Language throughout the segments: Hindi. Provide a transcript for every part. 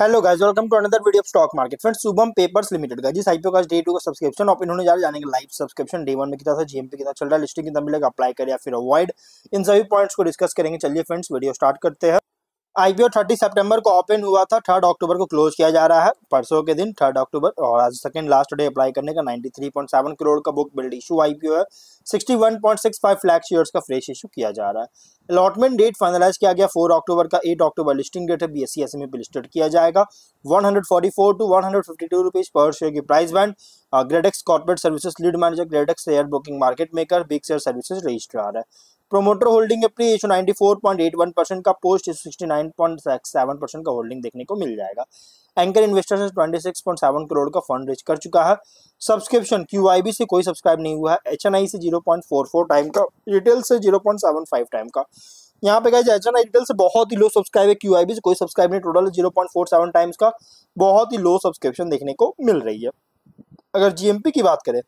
hello guys welcome to another video of stock market friends Shubham Papers Limited का जिस आईपीओ का डे टू का सब्सक्रिप्शन और इन्होंने जाने जानेंगे लाइव सब्सक्रिप्शन डे वन में कितना था जीएमपी कितना चल रहा है लिस्टिंग कितना मिलेगा अप्लाई कर या फिर अवॉइड इन सभी पॉइंट्स को डिस्कस करेंगे चलिए फ्रेंड्स वीडियो स्टार्ट करते हैं आईपीओ थर्टी सेप्टेम्बर को ओपन हुआ था थर्ड अक्टूबर को क्लोज किया जा रहा है परसों के दिन थर्ड अक्टूबर और आज सेकंड लास्ट डे अप्लाई करने का थ्री पॉइंट सेवन करोड़ का बुक बिल्ड इशू आईपीओ है फाइव फ्लैक्स शेयर्स का फ्रेश इशू किया जा रहा है अलॉटमेंट डेट फाइनलाइज किया गया फोर अक्टूबर का एट अक्टूबर लिस्टिंग डेट है बी एस सी पे लिस्टेड किया जाएगा one hundred forty four to one hundred fifty two rupees per share की price band Gradex corporate services lead manager Gradex share booking market maker big share services registrar है प्रोमोटर होल्डिंग अपनी 94.81 परसेंट का पोस्ट 69.7 परसेंट का होल्डिंग देखने को मिल जाएगा एंकर इन्वेस्टर से 26.7 करोड़ का फंड रेज कर चुका है सब्सक्रिप्शन क्यू से कोई सब्सक्राइब नहीं हुआ है एच से 0.44 टाइम का रिटेल से 0.75 टाइम का यहाँ पे गए एच एन आई रिटेल से बहुत ही लो सब्सक्राइब है क्यू से कोई सब्सक्राइब नहीं total zero point four seven times का बहुत ही लो सब्सक्रिप्शन देखने को मिल रही है अगर जीएमपी की बात करें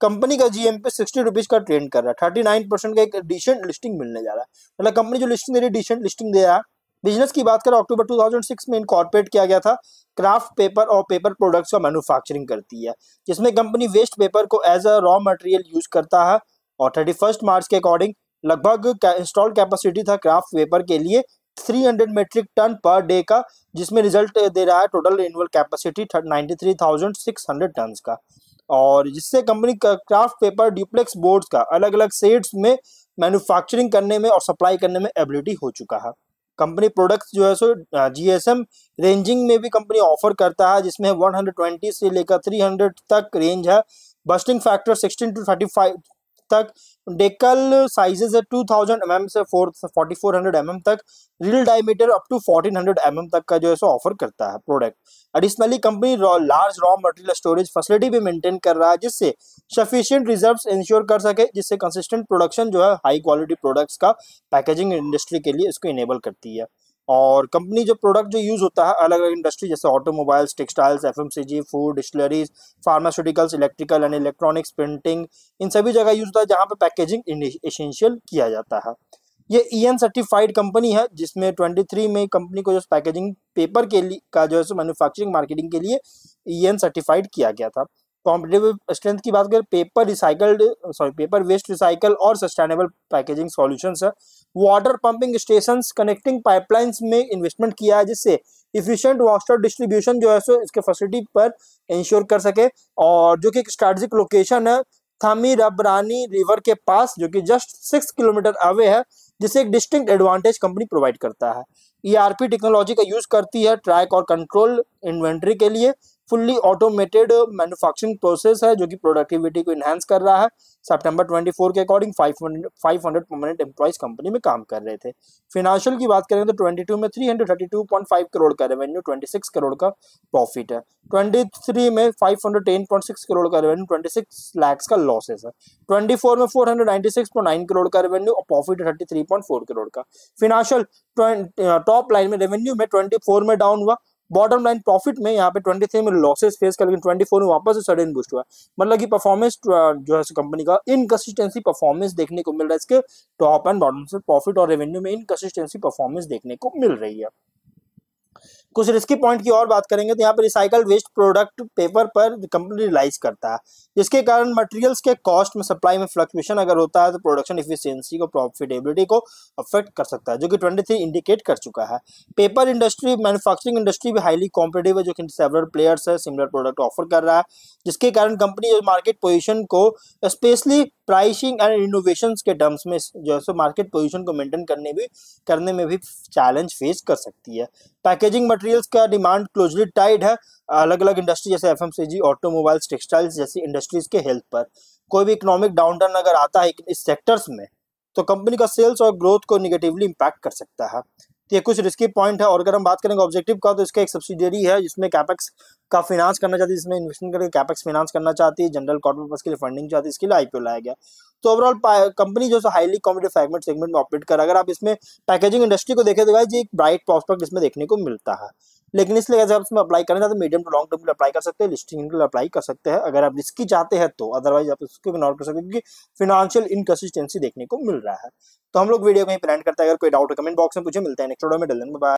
कंपनी का जीएम पे सिक्सटी रुपीज का ट्रेंड कर रहा है थर्टी नाइन परसेंट का एक डिसेंट लिस्टिंग मिलने जा रहा है मतलब कंपनी जो लिस्टिंग दे रही है डिसेंट लिस्टिंग दे रहा है बिजनेस की बात करें अक्टूबर 2006 में इनकॉर्पोरेट किया गया था क्राफ्ट पेपर और पेपर प्रोडक्ट्स का मैन्युफैक्चरिंग करती है जिसमें कंपनी वेस्ट पेपर को as a raw material use करता है और थर्टी फर्स्ट मार्च के अकॉर्डिंग लगभग इंस्टॉल कैपेसिटी था क्राफ्ट पेपर के लिए 300 मेट्रिक टन पर डे का जिसमें रिजल्ट दे रहा है टोटल एनुअल कैपेसिटी 93,600 टन का और जिससे company kraft paper duplex boards का अलग अलग सेट्स में मैन्युफैक्चरिंग करने में और सप्लाई करने में एबिलिटी हो चुका है कंपनी प्रोडक्ट्स जो है सो जीएसएम रेंजिंग में भी कंपनी ऑफर करता है जिसमें 120 से लेकर 300 तक रेंज है बस्टिंग फैक्टर 16 टू 35 तक डेकल साइजेस है 2000 mm से 4400 mm तक reel diameter up to 1400 mm तक का जो है सो ऑफर करता है product additionally company large raw material storage facility भी मेंटेन कर रहा है जिससे सफिशियंट रिजर्व्स इंश्योर कर सके जिससे कंसिस्टेंट प्रोडक्शन जो है हाई क्वालिटी प्रोडक्ट्स का पैकेजिंग इंडस्ट्री के लिए इसको इनेबल करती है और कंपनी जो प्रोडक्ट जो यूज़ होता है अलग अलग इंडस्ट्री जैसे automobiles textiles F food distilleries pharmaceuticals electrical and electronics printing इन सभी जगह यूज़ होता है जहाँ पर पैकेजिंग एसेंशियल किया जाता है ये ई सर्टिफाइड कंपनी है जिसमें 23 में कंपनी को जो पैकेजिंग पेपर के लिए का जो है मैन्युफैक्चरिंग मार्केटिंग के लिए ई e सर्टिफाइड किया गया था कॉम्पिटेटिव स्ट्रेंथ की बात करें paper recycled sorry paper waste recycle और सस्टेनेबल पैकेजिंग सॉल्यूशंस है water pumping station connecting pipelines में इन्वेस्टमेंट किया है जिससे इफिशियंट वाटर डिस्ट्रीब्यूशन जो है सो इसके फैसिलिटी पर इंश्योर कर सके और जो कि एक स्ट्रेटजिक लोकेशन है थामी रबरानी रिवर के पास जो कि जस्ट सिक्स किलोमीटर अवे है जिसे एक डिस्टिंक्ट एडवांटेज कंपनी प्रोवाइड करता है ईआरपी e टेक्नोलॉजी का यूज करती है ट्रैक और कंट्रोल इन्वेंट्री के लिए फुल्ली ऑटोमेटेड मैन्युफैक्चरिंग प्रोसेस है जो कि प्रोडक्टिविटी को इन्हेंस कर रहा है सितंबर 24 के according 500 hundred permanent employees company में काम कर रहे थे फिनेंशियल की बात करें तो 22 में 332.5 करोड़ का रेवेन्यू 26 करोड़ का प्रॉफिट है 23 में 510.6 करोड़ का रेवेन्यू 26 लाख का लॉसेस है 24 में 496.9 करोड़ का रेवेन्यू और प्रॉफिट 33.4 करोड़ का फिनेंशियल टॉप लाइन में रेवेन्यू में फोर में डाउन हुआ बॉटम लाइन प्रॉफिट में यहाँ पे ट्वेंटी थ्री में लॉसेस फेस कर लेकिन फोर में वापस से सडन बूस्ट हुआ मतलब कि परफॉर्मेंस uh, जो है कंपनी का इनकसिस्टेंसी परफॉर्मेंस देखने को मिल रहा है इसके टॉप एंड बॉटम से प्रॉफिट और रेवेन्यू में इनकसिस्टेंसी परफॉर्मेंस देखने को मिल रही है कुछ रिस्की पॉइंट की और बात करेंगे तो यहाँ पर रिसाइकल वेस्ट प्रोडक्ट पेपर पर कंपनी रिलाइज करता है जिसके कारण मटेरियल्स के कॉस्ट में सप्लाई में फ्लक्चुएशन अगर होता है तो प्रोडक्शन इफिशियंसी को प्रॉफिटेबिलिटी को अफेक्ट कर सकता है जो कि ट्वेंटी इंडिकेट कर चुका है पेपर इंडस्ट्री मैनुफैक्चरिंग इंडस्ट्री भी हाईली कॉम्पिटेटिव है जो कि सेवरल प्लेयर्स है सिमिलर प्रोडक्ट ऑफर कर रहा है जिसके कारण कंपनी मार्केट पोजिशन को स्पेशली प्राइसिंग एंड इनोवेशन के टर्म्स में जो है सो मार्केट पोजिशन को मेंटेन करने भी करने में भी चैलेंज फेस कर सकती है पैकेजिंग मटेरियल्स का डिमांड क्लोजली टाइड है अलग अलग इंडस्ट्री जैसे एफ ऑटोमोबाइल्स टेक्सटाइल्स जैसी इंडस्ट्रीज के हेल्थ पर कोई भी इकोनॉमिक डाउनटर्न अगर आता है इस सेक्टर्स में तो कंपनी का सेल्स और ग्रोथ को निगेटिवली इम्पैक्ट कर सकता है तो ये कुछ रिस्की पॉइंट है और अगर हम बात करेंगे ऑब्जेक्टिव का तो इसका एक सब्सिडरी है जिसमें कैपेक्स का फिनांस करना चाहती है जिसमें इन्वेस्टमेंट करके कैपेक्स फिनांस करना चाहती है जनरल कॉर्पोरेट के लिए फंडिंग चाहती है इसके लिए आईपीओ लाया गया तो ओवरऑल कंपनी जो so highly competitive segment segment में ऑपरेट कर अगर आप इसमें पैकेजिंग इंडस्ट्री को देखें तो गाइज एक ब्राइट प्रॉस्पेक्ट इसमें देखने को मिलता है लेकिन इसलिए अगर आप इसमें अप्लाई करना चाहते हैं मीडियम टू लॉन्ग टर्म के लिए अप्लाई कर सकते हैं लिस्टिंग के लिए अप्लाई कर सकते हैं अगर आप रिस्की चाहते हैं तो अदरवाइज आप इसको इग्नोर कर सकते हैं क्योंकि फिनेंशियल इनकसिस्टेंसी देखने को मिल रहा है तो हम लोग वीडियो ही प्लान करते हैं अगर कोई डाउट कमेंट बॉक्स में पूछे मिलते हैं नेक्स्ट वीडियो में डलन बाय